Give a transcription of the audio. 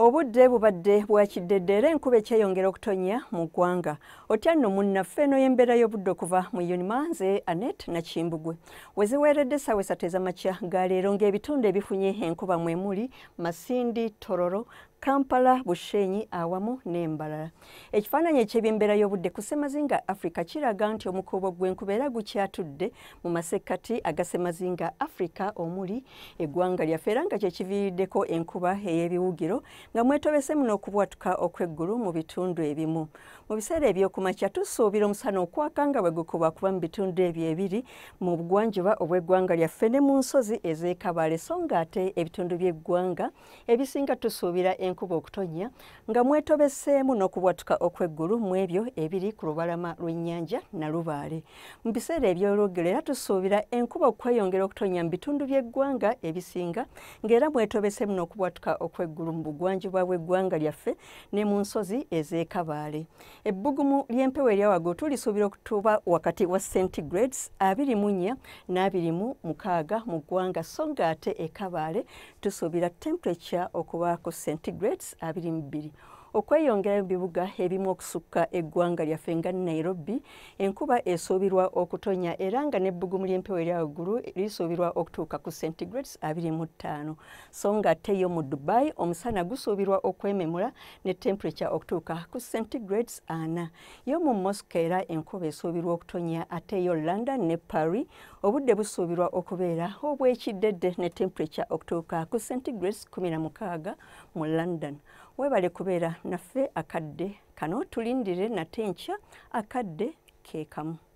obudde bubadde bwakidde ddeera enkuba ekyeyongera okutonya mu ggwanga otya nno munnaffe eno y'embeera y'obudde okuva mu yunima nze annet nakimbugwe we ziweeredde essaawa esatu ezamakya ga leero ng'ebitundu ebifunye enkuba mwe muli masindi tororo kampala bushenyi awamu nembalala ekifaananyi ekyebyembeera y'obudde ku semazinga africa kiraga nti omukuubo gwenkuba era gukyatudde mu masekkati agasemazinga africa omuli eggwanga lyaffe era nga kyekiviiriddeko enkuba ey'ebiwugiro nga mwetobese muno okubwatuka okweggulu mu bitundu ebimu mu biseera ebyokumakya tusuubira omusana okwaka nga bwe gukuba kuba mu bitundu ebyo ebiri mu bugwanjuba obw'eggwanga lyaffe ne mu nsozi ez'ekabale so nga ate ebitundu by'eggwanga ebisinga tusuubira enkuba okutonya nga mwetobeseemu n'okubwatuka okweggulu mu ebyo ebiri ku lubalama lw'ennyanja nalubaale mu biseera ebyolugero era tusuubira enkuba okweyongera okutonya mu bitundu by'eggwanga ebisinga ng'era mwetobeseemu n'okubwatuka okweggulu mu bugwanjibwa bw'eggwanga lyaffe ne mu nsozi ez'ekabaale ebbugumu ly'empewo erya waggulu tulisuubira okutuba wakati wa centigrades 24 n26 mu ggwanga so ng'ate ekabaale tusuubira temperature okubaako centigrades graades abiri mu bbiri okweyongerayo bibuga ebimu okusukka eggwanga lyaffe nga nairobi enkuba esuubirwa okutonya era nga nebbugumu lyempewo erya waggulu lisuubirwa okutuuka ku centigrades 25 so nga teyo mu dubai omusana gusuubirwa okwememula ne temperature okutuuka ku centigrades 4 yo mu mosco era enkuba esuubirwa okutonya ateyo london ne paris obudde busuubirwa okubeera obwekiddedde ne temperature okutuuka ku centigrades 16 mu london webale kubeera naffe akadde kano tulindire nate nkya akadde ke kamu